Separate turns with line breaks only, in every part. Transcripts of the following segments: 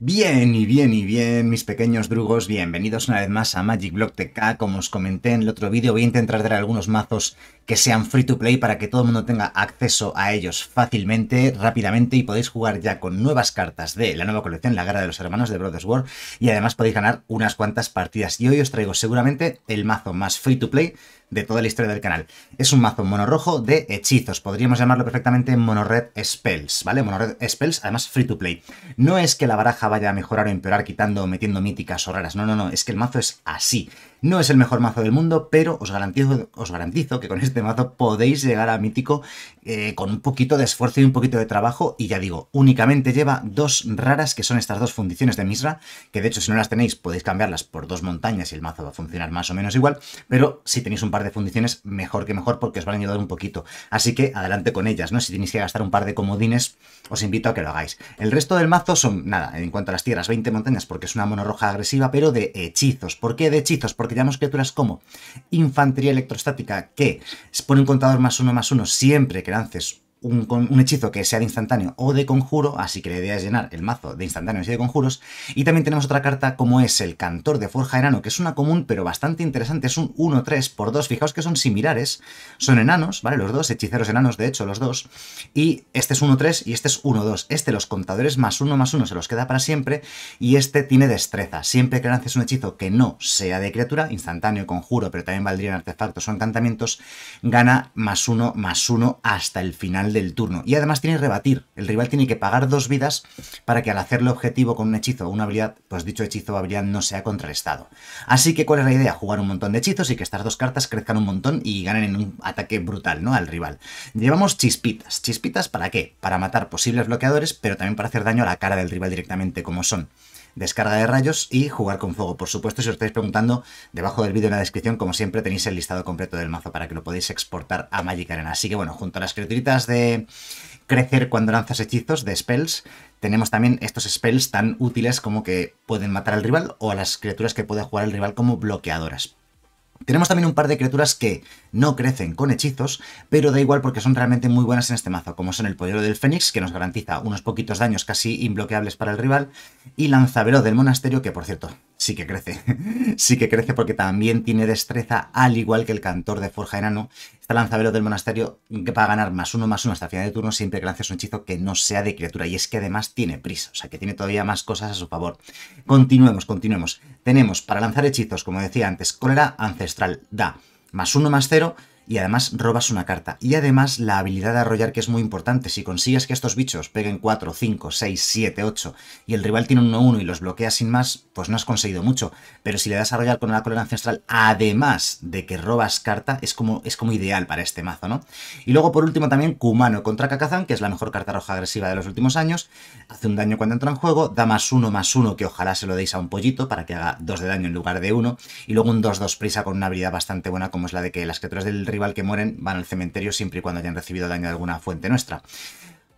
Bien y bien y bien, mis pequeños drugos, bienvenidos una vez más a Magic Block TK. Como os comenté en el otro vídeo, voy a intentar dar algunos mazos que sean free to play para que todo el mundo tenga acceso a ellos fácilmente, rápidamente y podéis jugar ya con nuevas cartas de la nueva colección, la Guerra de los Hermanos de Brothers War y además podéis ganar unas cuantas partidas. Y hoy os traigo seguramente el mazo más free to play de toda la historia del canal. Es un mazo monorrojo de hechizos, podríamos llamarlo perfectamente monored spells, ¿vale? Monored spells, además free to play. No es que la baraja vaya a mejorar o empeorar quitando metiendo míticas o raras, no, no, no, es que el mazo es así. No es el mejor mazo del mundo, pero os garantizo, os garantizo que con este de mazo podéis llegar a mítico eh, con un poquito de esfuerzo y un poquito de trabajo. Y ya digo, únicamente lleva dos raras que son estas dos fundiciones de Misra, que de hecho si no las tenéis podéis cambiarlas por dos montañas y el mazo va a funcionar más o menos igual. Pero si tenéis un par de fundiciones, mejor que mejor porque os van a ayudar un poquito. Así que adelante con ellas, ¿no? Si tenéis que gastar un par de comodines, os invito a que lo hagáis. El resto del mazo son, nada, en cuanto a las tierras, 20 montañas porque es una mono agresiva, pero de hechizos. ¿Por qué de hechizos? Porque llamamos criaturas como infantería electrostática que pone un contador más uno más uno siempre que lances un, hechizo que sea de instantáneo o de conjuro, así que la idea es llenar el mazo de instantáneos y de conjuros. Y también tenemos otra carta como es el Cantor de Forja Enano, que es una común pero bastante interesante, es un 1-3 por 2, fijaos que son similares, son enanos, ¿vale? Los dos, hechiceros enanos, de hecho, los dos. Y este es 1-3 y este es 1-2. Este los contadores más uno, más uno, se los queda para siempre y este tiene destreza. Siempre que lances un hechizo que no sea de criatura, instantáneo, conjuro, pero también valdrían artefactos o encantamientos, gana más uno, más uno, hasta el final del turno. Y además tiene rebatir. El rival tiene que pagar dos vidas para que al hacerle objetivo con un hechizo o una habilidad, pues dicho hechizo o habilidad no sea contrarrestado. Así que, ¿cuál es la idea? Jugar un montón de hechizos y que estas dos cartas crezcan un montón y ganen en un ataque brutal, ¿no? Al rival. Llevamos chispitas. ¿Chispitas para qué? Para matar posibles bloqueadores, pero también para hacer daño a la cara del rival directamente, como son descarga de rayos y jugar con fuego. Por supuesto, si os estáis preguntando, debajo del vídeo en la descripción, como siempre, tenéis el listado completo del mazo para que lo podáis exportar a Magic Arena. Así que bueno, junto a las criaturitas de crecer cuando lanzas hechizos de spells, tenemos también estos spells tan útiles como que pueden matar al rival o a las criaturas que puede jugar el rival como bloqueadoras. Tenemos también un par de criaturas que no crecen con hechizos, pero da igual porque son realmente muy buenas en este mazo, como son el Pollero del Fénix, que nos garantiza unos poquitos daños casi imbloqueables para el rival, y Lanzavero del Monasterio, que por cierto, sí que crece, sí que crece porque también tiene destreza, al igual que el cantor de Forja Enano. está lanzabelo del monasterio que va a ganar más uno, más uno hasta final de turno siempre que lances un hechizo que no sea de criatura. Y es que además tiene prisa, o sea que tiene todavía más cosas a su favor. Continuemos, continuemos. Tenemos para lanzar hechizos, como decía antes, cólera ancestral da más uno, más cero y además robas una carta. Y además la habilidad de arrollar que es muy importante. Si consigues que estos bichos peguen 4, 5, 6, 7, 8 y el rival tiene 1-1 y los bloquea sin más, pues no has conseguido mucho. Pero si le das a arrollar con una la ancestral, además de que robas carta, es como, es como ideal para este mazo, ¿no? Y luego por último también Kumano contra Kakazan, que es la mejor carta roja agresiva de los últimos años. Hace un daño cuando entra en juego, da más 1, más 1, que ojalá se lo deis a un pollito para que haga 2 de daño en lugar de 1. Y luego un 2-2 prisa con una habilidad bastante buena como es la de que las criaturas del rival que mueren van al cementerio siempre y cuando hayan recibido daño de alguna fuente nuestra.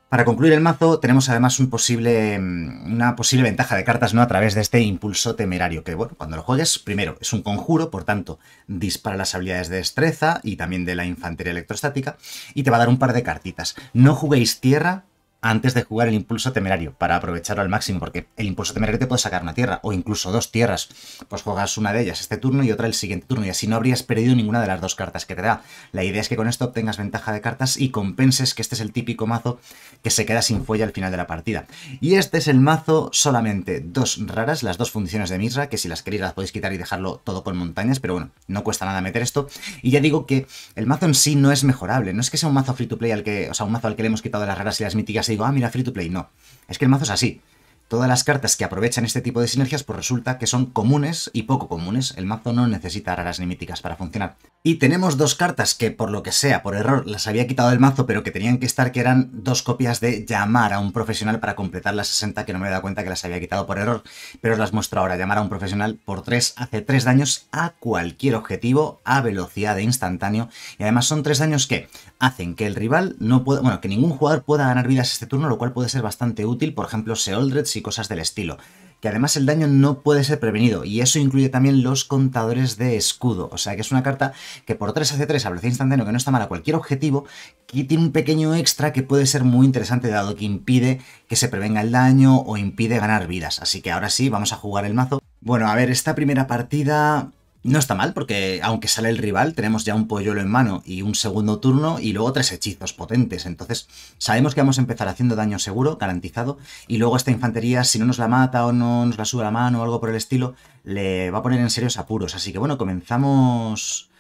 Para concluir el mazo, tenemos además un posible, mm, una posible ventaja de cartas ¿no? a través de este impulso temerario, que bueno, cuando lo juegues, primero, es un conjuro, por tanto, dispara las habilidades de destreza y también de la infantería electrostática, y te va a dar un par de cartitas. No juguéis tierra antes de jugar el impulso temerario para aprovecharlo al máximo, porque el impulso temerario te puede sacar una tierra o incluso dos tierras. Pues juegas una de ellas este turno y otra el siguiente turno y así no habrías perdido ninguna de las dos cartas que te da. La idea es que con esto obtengas ventaja de cartas y compenses que este es el típico mazo que se queda sin fuelle al final de la partida. Y este es el mazo solamente dos raras, las dos funciones de Misra, que si las queréis las podéis quitar y dejarlo todo con montañas, pero bueno, no cuesta nada meter esto. Y ya digo que el mazo en sí no es mejorable, no es que sea un mazo free to play al que, o sea, un mazo al que le hemos quitado las raras y las míticas y digo, ah, mira, free to play. No. Es que el mazo es así. Todas las cartas que aprovechan este tipo de sinergias pues resulta que son comunes y poco comunes, el mazo no necesita raras ni míticas para funcionar. Y tenemos dos cartas que por lo que sea, por error, las había quitado del mazo pero que tenían que estar que eran dos copias de llamar a un profesional para completar las 60 que no me he dado cuenta que las había quitado por error, pero os las muestro ahora, llamar a un profesional por 3 hace 3 daños a cualquier objetivo a velocidad de instantáneo y además son 3 daños que hacen que el rival no pueda, bueno, que ningún jugador pueda ganar vidas este turno, lo cual puede ser bastante útil, por ejemplo, Seoldred, y cosas del estilo. Que además el daño no puede ser prevenido, y eso incluye también los contadores de escudo. O sea que es una carta que por 3 hace 3 a velocidad instantáneo, que no está mal a cualquier objetivo, y tiene un pequeño extra que puede ser muy interesante, dado que impide que se prevenga el daño o impide ganar vidas. Así que ahora sí, vamos a jugar el mazo. Bueno, a ver, esta primera partida no está mal, porque aunque sale el rival, tenemos ya un polluelo en mano y un segundo turno y luego tres hechizos potentes. Entonces, sabemos que vamos a empezar haciendo daño seguro, garantizado, y luego esta infantería, si no nos la mata o no nos la sube a la mano o algo por el estilo, le va a poner en serios apuros. Así que bueno, comenzamos...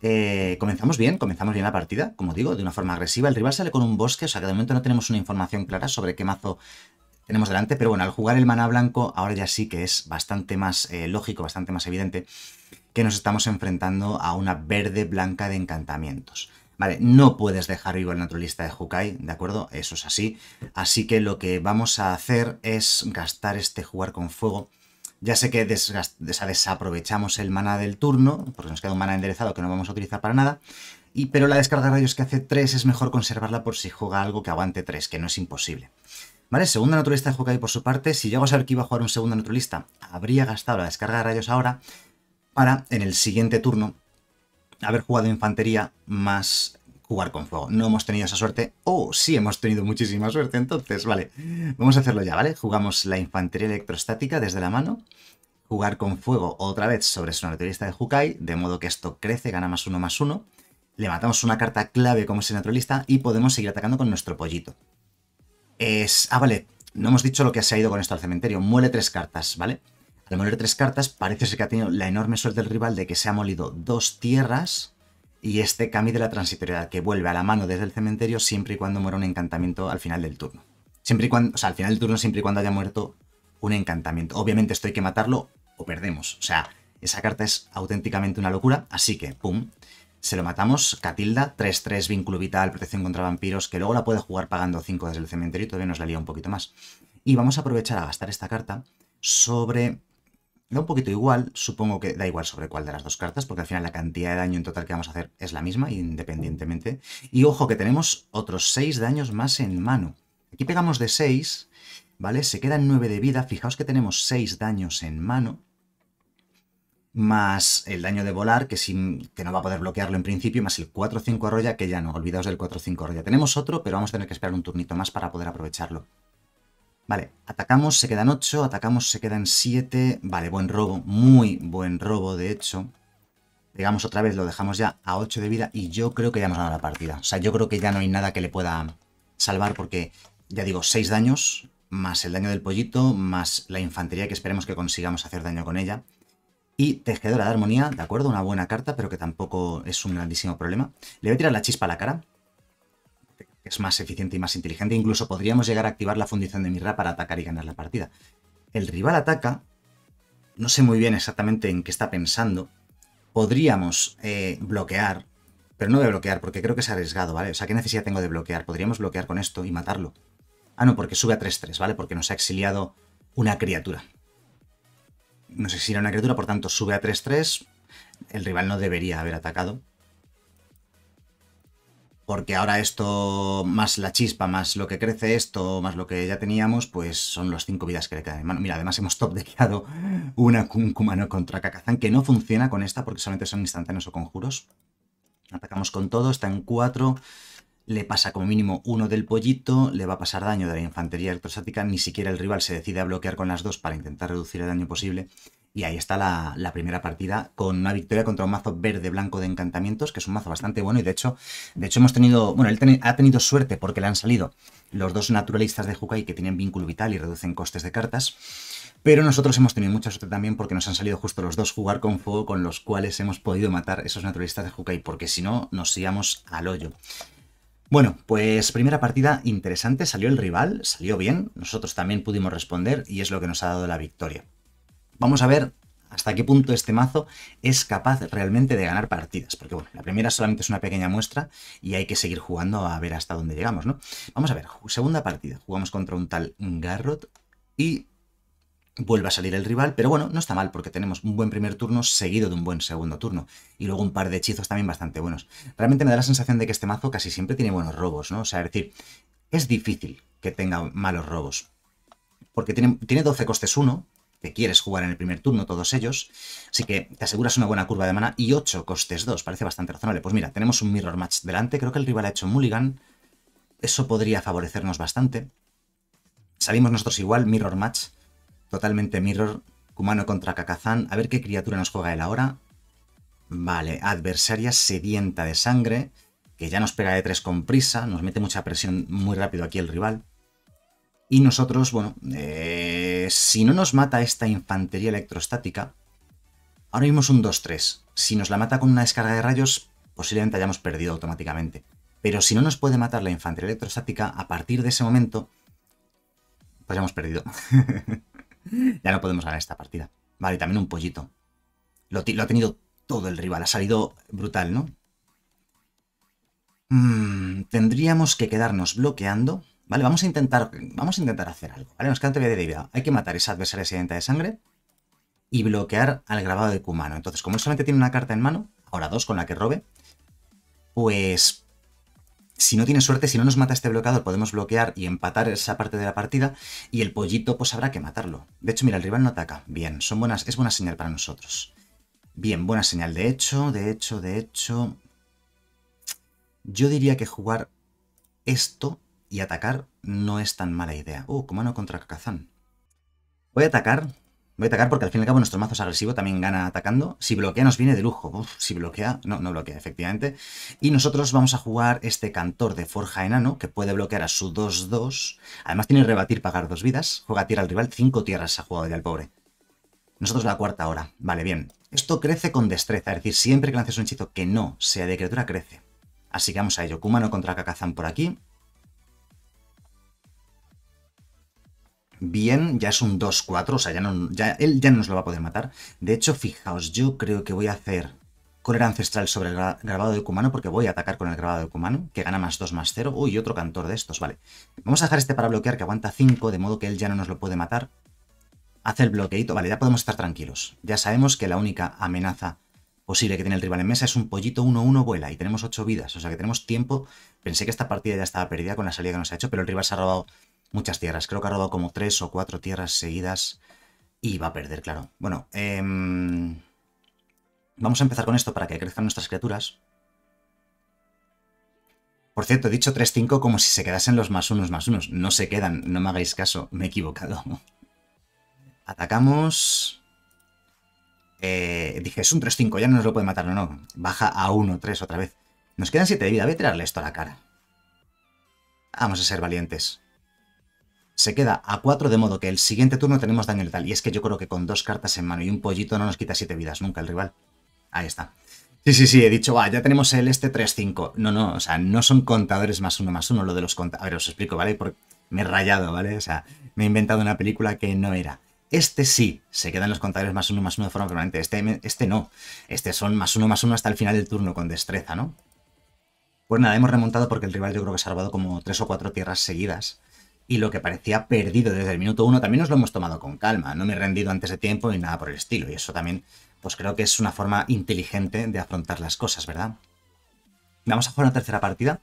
Eh, comenzamos bien, comenzamos bien la partida, como digo, de una forma agresiva. El rival sale con un bosque, o sea que de momento no tenemos una información clara sobre qué mazo tenemos delante, pero bueno, al jugar el mana blanco ahora ya sí que es bastante más eh, lógico, bastante más evidente que nos estamos enfrentando a una verde blanca de encantamientos. Vale, no puedes dejar vivo el naturalista de Hukai, ¿de acuerdo? Eso es así. Así que lo que vamos a hacer es gastar este jugar con fuego. Ya sé que desaprovechamos el mana del turno, porque nos queda un mana enderezado que no vamos a utilizar para nada. Y, pero la descarga de rayos que hace 3 es mejor conservarla por si juega algo que aguante 3, que no es imposible. ¿Vale? Segundo naturalista de Hukai por su parte. Si yo a saber que iba a jugar un segundo naturalista, habría gastado la descarga de rayos ahora, para en el siguiente turno haber jugado infantería más jugar con fuego. No hemos tenido esa suerte, o oh, sí hemos tenido muchísima suerte, entonces, vale, vamos a hacerlo ya, ¿vale? Jugamos la infantería electrostática desde la mano, jugar con fuego otra vez sobre su naturalista de Hukai, de modo que esto crece, gana más uno, más uno, le matamos una carta clave como ese naturalista y podemos seguir atacando con nuestro pollito. Es... Ah, vale, no hemos dicho lo que se ha ido con esto al cementerio, muele tres cartas, ¿vale? vale al morir tres cartas, parece ser que ha tenido la enorme suerte del rival de que se ha molido dos tierras y este Kami de la transitoriedad que vuelve a la mano desde el cementerio siempre y cuando muera un encantamiento al final del turno. Siempre y cuando, o sea, al final del turno siempre y cuando haya muerto un encantamiento. Obviamente esto hay que matarlo o perdemos. O sea, esa carta es auténticamente una locura, así que, ¡pum! Se lo matamos, Catilda, 3-3, vínculo vital, protección contra vampiros, que luego la puede jugar pagando 5 desde el cementerio y todavía nos la lía un poquito más. Y vamos a aprovechar a gastar esta carta sobre Da un poquito igual, supongo que da igual sobre cuál de las dos cartas, porque al final la cantidad de daño en total que vamos a hacer es la misma, independientemente. Y ojo que tenemos otros 6 daños más en mano. Aquí pegamos de 6, ¿vale? Se quedan 9 de vida. Fijaos que tenemos 6 daños en mano. Más el daño de volar, que, sin, que no va a poder bloquearlo en principio, más el 4-5 arroya, que ya no, olvidaos del 4-5 arroya. Tenemos otro, pero vamos a tener que esperar un turnito más para poder aprovecharlo. Vale, atacamos, se quedan 8, atacamos, se quedan 7. Vale, buen robo, muy buen robo, de hecho. Digamos otra vez, lo dejamos ya a 8 de vida y yo creo que ya hemos ganado la partida. O sea, yo creo que ya no hay nada que le pueda salvar porque, ya digo, 6 daños, más el daño del pollito, más la infantería que esperemos que consigamos hacer daño con ella. Y tejedora de armonía, ¿de acuerdo? Una buena carta, pero que tampoco es un grandísimo problema. Le voy a tirar la chispa a la cara, es más eficiente y más inteligente. Incluso podríamos llegar a activar la fundición de Mirra para atacar y ganar la partida. El rival ataca, no sé muy bien exactamente en qué está pensando. Podríamos eh, bloquear, pero no de bloquear porque creo que es arriesgado, ¿vale? O sea, ¿qué necesidad tengo de bloquear? Podríamos bloquear con esto y matarlo. Ah, no, porque sube a 3-3, ¿vale? Porque nos ha exiliado una criatura. No si era una criatura, por tanto, sube a 3-3. El rival no debería haber atacado porque ahora esto, más la chispa, más lo que crece esto, más lo que ya teníamos, pues son los cinco vidas que le quedan. Mira, además hemos top deckado una Kumano contra Kakazan, que no funciona con esta porque solamente son instantáneos o conjuros. Atacamos con todo, está en 4, le pasa como mínimo uno del pollito, le va a pasar daño de la infantería electrostática, ni siquiera el rival se decide a bloquear con las dos para intentar reducir el daño posible. Y ahí está la, primera partida con una victoria contra un mazo verde-blanco de encantamientos, que es un mazo bastante bueno y de hecho, de hecho hemos tenido, bueno, él ha tenido suerte porque le han salido los dos naturalistas de Jukai que tienen vínculo vital y reducen costes de cartas. Pero nosotros hemos tenido mucha suerte también porque nos han salido justo los dos jugar con fuego con los cuales hemos podido matar esos naturalistas de Jukai, porque si no nos íbamos al hoyo. Bueno, pues primera partida interesante, salió el rival, salió bien, nosotros también pudimos responder y es lo que nos ha dado la victoria. Vamos a ver hasta qué punto este mazo es capaz realmente de ganar partidas. Porque bueno, la primera solamente es una pequeña muestra y hay que seguir jugando a ver hasta dónde llegamos, ¿no? Vamos a ver, segunda partida. Jugamos contra un tal Garrot y vuelve a salir el rival, pero bueno, no está mal porque tenemos un buen primer turno seguido de un buen segundo turno y luego un par de hechizos también bastante buenos. Realmente me da la sensación de que este mazo casi siempre tiene buenos robos, ¿no? O sea, es decir, es difícil que tenga malos robos porque tiene, tiene 12 costes 1, quieres jugar en el primer turno todos ellos, así que te aseguras una buena curva de mana y 8 costes 2, parece bastante razonable. Pues mira, tenemos un mirror match delante, creo que el rival ha hecho mulligan, eso podría favorecernos bastante. Salimos nosotros igual, mirror match, totalmente mirror, Kumano contra Kakazan, a ver qué criatura nos juega él ahora. Vale, adversaria sedienta de sangre, que ya nos pega de 3 con prisa, nos mete mucha presión muy rápido aquí el rival. Y nosotros, bueno, eh, si no nos mata esta infantería electrostática, ahora mismo un 2-3. Si nos la mata con una descarga de rayos, posiblemente hayamos perdido automáticamente. Pero si no nos puede matar la infantería electrostática, a partir de ese momento, pues ya hemos perdido. ya no podemos ganar esta partida. Vale, también un pollito. Lo, ha tenido todo el rival, ha salido brutal, ¿no? Mm, tendríamos que quedarnos bloqueando ¿Vale? Vamos a intentar, vamos a intentar hacer algo, ¿vale? Nos queda todavía de vida. Hay que matar a esa adversaria sedienta de sangre y bloquear al grabado de Kumano. Entonces, como él solamente tiene una carta en mano, ahora dos con la que robe, pues si no tiene suerte, si no nos mata este bloqueador, podemos bloquear y empatar esa parte de la partida y el pollito pues habrá que matarlo. De hecho, mira, el rival no ataca. Bien, son buenas, es buena señal para nosotros. Bien, buena señal. De hecho, de hecho, de hecho... Yo diría que jugar esto y atacar no es tan mala idea. Uh, Kumano contra Kakazan. Voy a atacar. Voy a atacar porque al fin y al cabo nuestro mazo agresivo, también gana atacando. Si bloquea nos viene de lujo. Uf, si bloquea, no, no bloquea, efectivamente. Y nosotros vamos a jugar este cantor de Forja Enano, que puede bloquear a su 2-2. Además tiene rebatir, pagar dos vidas. Juega tierra al rival, cinco tierras ha jugado ya el pobre. Nosotros la cuarta hora. Vale, bien. Esto crece con destreza, es decir, siempre que lances un hechizo que no sea de criatura, crece. Así que vamos a ello. Kumano contra Kakazan por aquí. bien, ya es un 2-4, o sea, ya, no, ya él ya no nos lo va a poder matar. De hecho, fijaos, yo creo que voy a hacer correr ancestral sobre el grabado de Kumano, porque voy a atacar con el grabado de Kumano, que gana más 2, más 0. Uy, otro cantor de estos, vale. Vamos a dejar este para bloquear, que aguanta 5, de modo que él ya no nos lo puede matar. Hace el bloqueito, vale, ya podemos estar tranquilos. Ya sabemos que la única amenaza posible que tiene el rival en mesa es un pollito 1-1 vuela, y tenemos 8 vidas, o sea que tenemos tiempo. Pensé que esta partida ya estaba perdida con la salida que nos ha hecho, pero el rival se ha robado muchas tierras. Creo que ha robado como 3 o 4 tierras seguidas y va a perder, claro. Bueno, em, vamos a empezar con esto para que crezcan nuestras criaturas. Por cierto, he dicho 3-5 como si se quedasen los más unos más unos. No se quedan, no me hagáis caso, me he equivocado. Atacamos... Eh, dije, es un 3-5, ya no nos lo puede matar, no, no. Baja a 1-3 otra vez. Nos quedan 7 de vida, voy a tirarle esto a la cara. Vamos a ser valientes se queda a 4, de modo que el siguiente turno tenemos Daniel tal Y es que yo creo que con dos cartas en mano y un pollito no nos quita 7 vidas nunca el rival. Ahí está. Sí, sí, sí, he dicho, ya tenemos el este 3-5. No, no, o sea, no son contadores más uno más uno, lo de los contadores. A ver, os explico, ¿vale? Porque me he rayado, ¿vale? O sea, me he inventado una película que no era. Este sí, se quedan los contadores más uno más uno de forma permanente. Este, este no. Este son más uno más uno hasta el final del turno con destreza, ¿no? Pues nada, hemos remontado porque el rival yo creo que ha salvado como tres o cuatro tierras seguidas y lo que parecía perdido desde el minuto uno también nos lo hemos tomado con calma. No me he rendido antes de tiempo ni nada por el estilo. Y eso también, pues creo que es una forma inteligente de afrontar las cosas, ¿verdad? Vamos a jugar una tercera partida,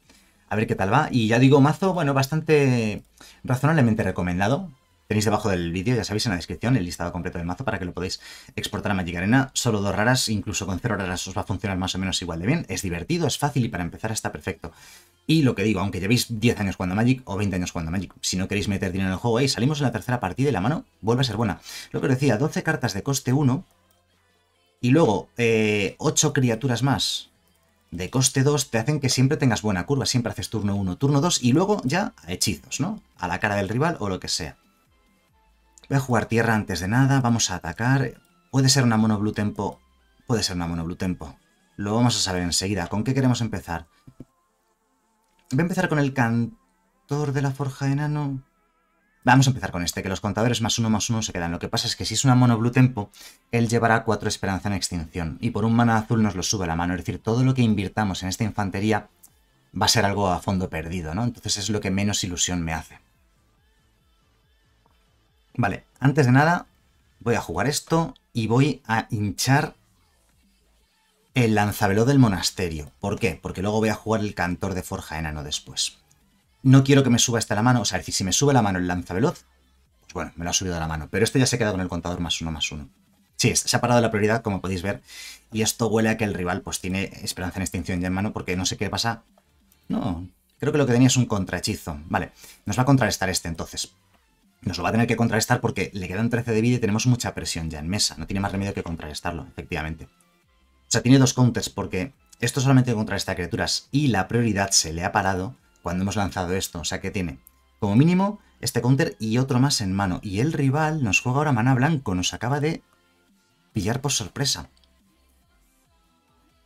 a ver qué tal va. Y ya digo, mazo, bueno, bastante razonablemente recomendado. Tenéis debajo del vídeo, ya sabéis, en la descripción el listado completo del mazo para que lo podáis exportar a Magic Arena. Solo dos raras, incluso con cero raras os va a funcionar más o menos igual de bien. Es divertido, es fácil y para empezar está perfecto. Y lo que digo, aunque llevéis 10 años jugando Magic o 20 años jugando Magic, si no queréis meter dinero en el juego ahí, salimos en la tercera partida y la mano vuelve a ser buena. Lo que os decía, 12 cartas de coste 1 y luego 8 eh, criaturas más de coste 2 te hacen que siempre tengas buena curva, siempre haces turno 1, turno 2 y luego ya hechizos, ¿no? A la cara del rival o lo que sea. Voy a jugar tierra antes de nada, vamos a atacar. Puede ser una mono blue tempo, puede ser una mono blue tempo. Lo vamos a saber enseguida. ¿Con qué queremos empezar? Voy a empezar con el cantor de la forja enano. Vamos a empezar con este, que los contadores más uno más uno se quedan. Lo que pasa es que si es una mono blue tempo, él llevará cuatro esperanza en extinción. Y por un mana azul nos lo sube la mano. Es decir, todo lo que invirtamos en esta infantería va a ser algo a fondo perdido, ¿no? Entonces es lo que menos ilusión me hace. Vale, antes de nada voy a jugar esto y voy a hinchar el lanzabeló del monasterio. ¿Por qué? Porque luego voy a jugar el cantor de forja enano después. No quiero que me suba hasta la mano, o sea, si me sube la mano el lanzaveloz, pues bueno, me lo ha subido a la mano. Pero este ya se quedado con el contador más uno, más uno. Sí, se ha parado la prioridad, como podéis ver, y esto huele a que el rival pues tiene esperanza en extinción ya en mano, porque no sé qué pasa. No, creo que lo que tenía es un contrahechizo. Vale, nos va a contrarrestar este entonces nos lo va a tener que contrarrestar porque le quedan 13 de vida y tenemos mucha presión ya en mesa. No tiene más remedio que contrarrestarlo, efectivamente. O sea, tiene dos counters porque esto solamente contra criaturas y la prioridad se le ha parado cuando hemos lanzado esto. O sea que tiene como mínimo este counter y otro más en mano. Y el rival nos juega ahora mana blanco, nos acaba de pillar por sorpresa.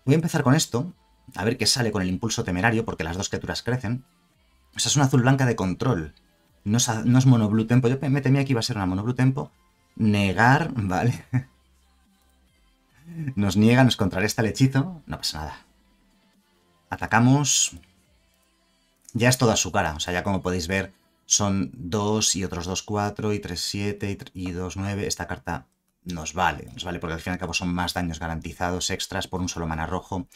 Voy a empezar con esto, a ver qué sale con el impulso temerario porque las dos criaturas crecen. O sea, es una azul blanca de control no es, mono tempo. Pues tempo, Yo me temía que iba a ser una tempo Negar, vale. Nos niega, nos contrarresta esta hechizo. No pasa nada. Atacamos. Ya es toda su cara. O sea, ya como podéis ver, son 2 y otros 2, 4 y 3, 7 y 2, 9. Esta carta nos vale. Nos vale porque al fin y al cabo son más daños garantizados extras por un solo mana rojo.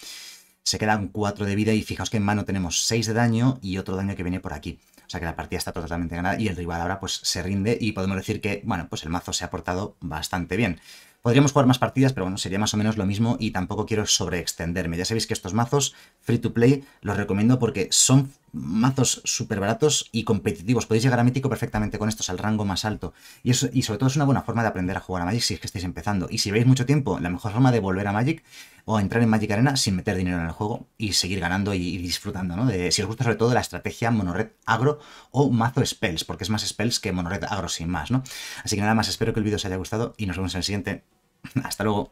Se quedan 4 de vida y fijaos que en mano tenemos 6 de daño y otro daño que viene por aquí. O sea que la partida está totalmente ganada y el rival ahora pues se rinde y podemos decir que, bueno, pues el mazo se ha portado bastante bien. Podríamos jugar más partidas, pero bueno, sería más o menos lo mismo y tampoco quiero sobreextenderme. Ya sabéis que estos mazos free to play los recomiendo porque son mazos súper baratos y competitivos. Podéis llegar a mítico perfectamente con estos, al rango más alto. Y, sobre todo es una buena forma de aprender a jugar a Magic si es que estáis empezando. Y si veis mucho tiempo, la mejor forma de volver a Magic o entrar en Magic Arena sin meter dinero en el juego y seguir ganando y, disfrutando, ¿no? si os gusta sobre todo la estrategia monored agro o mazo spells, porque es más spells que monored agro sin más, ¿no? Así que nada más, espero que el vídeo os haya gustado y nos vemos en el siguiente. Hasta luego.